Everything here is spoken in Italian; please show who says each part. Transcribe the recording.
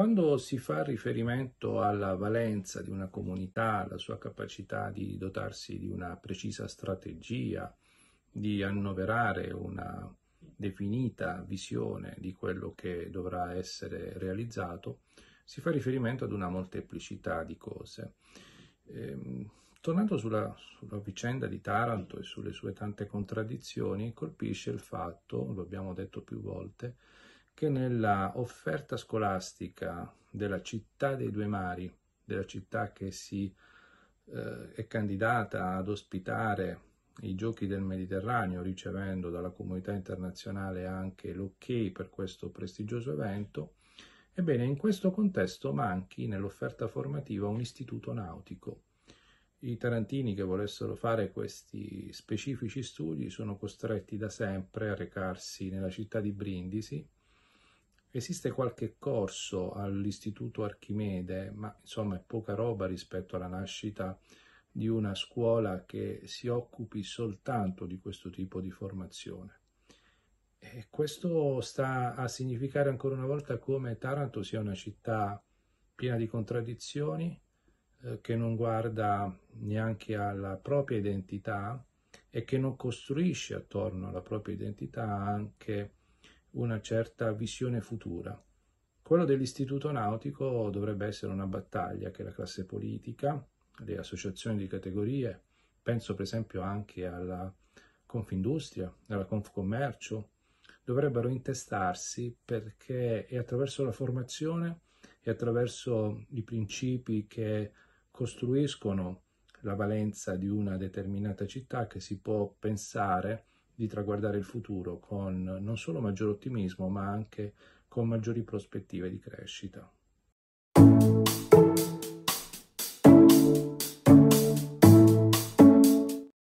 Speaker 1: Quando si fa riferimento alla valenza di una comunità, alla sua capacità di dotarsi di una precisa strategia, di annoverare una definita visione di quello che dovrà essere realizzato, si fa riferimento ad una molteplicità di cose. Ehm, tornando sulla, sulla, vicenda di Taranto e sulle sue tante contraddizioni, colpisce il fatto, lo abbiamo detto più volte, che nella offerta scolastica della città dei due mari, della città che si eh, è candidata ad ospitare i giochi del Mediterraneo, ricevendo dalla comunità internazionale anche l'ok per questo prestigioso evento, ebbene in questo contesto manchi nell'offerta formativa un istituto nautico. I tarantini che volessero fare questi specifici studi sono costretti da sempre a recarsi nella città di Brindisi, Esiste qualche corso all'Istituto Archimede, ma insomma è poca roba rispetto alla nascita di una scuola che si occupi soltanto di questo tipo di formazione. E questo sta a significare ancora una volta come Taranto sia una città piena di contraddizioni, eh, che non guarda neanche alla propria identità e che non costruisce attorno alla propria identità anche una certa visione futura. Quello dell'istituto nautico dovrebbe essere una battaglia che la classe politica, le associazioni di categorie, penso per esempio anche alla Confindustria, alla Confcommercio, dovrebbero intestarsi perché è attraverso la formazione e attraverso i principi che costruiscono la valenza di una determinata città che si può pensare di traguardare il futuro con non solo maggior ottimismo, ma anche con maggiori prospettive di crescita.